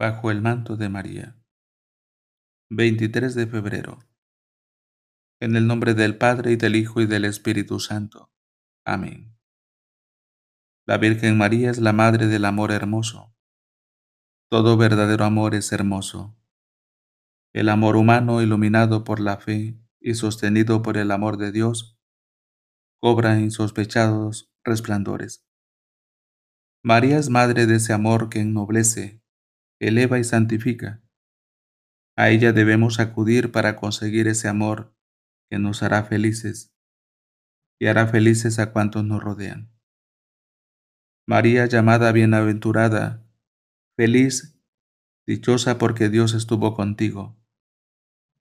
bajo el manto de María. 23 de febrero. En el nombre del Padre y del Hijo y del Espíritu Santo. Amén. La Virgen María es la Madre del Amor Hermoso. Todo verdadero amor es hermoso. El amor humano, iluminado por la fe y sostenido por el amor de Dios, cobra insospechados resplandores. María es madre de ese amor que ennoblece, eleva y santifica. A ella debemos acudir para conseguir ese amor que nos hará felices y hará felices a cuantos nos rodean. María llamada bienaventurada, feliz, dichosa porque Dios estuvo contigo.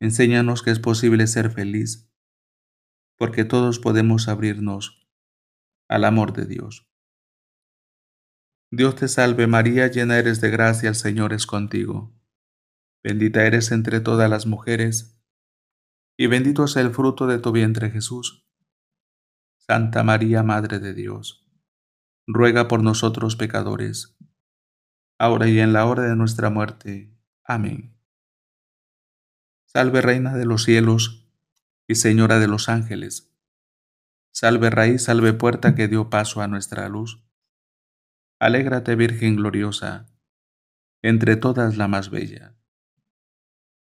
Enséñanos que es posible ser feliz, porque todos podemos abrirnos al amor de Dios. Dios te salve María, llena eres de gracia, el Señor es contigo. Bendita eres entre todas las mujeres, y bendito es el fruto de tu vientre Jesús. Santa María, Madre de Dios, ruega por nosotros pecadores, ahora y en la hora de nuestra muerte. Amén. Salve Reina de los cielos y Señora de los ángeles. Salve raíz, salve puerta que dio paso a nuestra luz. Alégrate Virgen gloriosa, entre todas la más bella.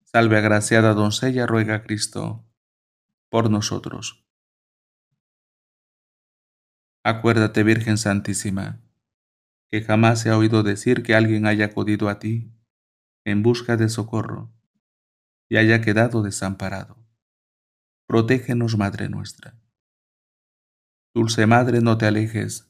Salve agraciada doncella, ruega Cristo por nosotros. Acuérdate Virgen Santísima, que jamás se ha oído decir que alguien haya acudido a ti en busca de socorro y haya quedado desamparado. Protégenos, Madre nuestra. Dulce Madre, no te alejes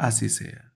Así sea.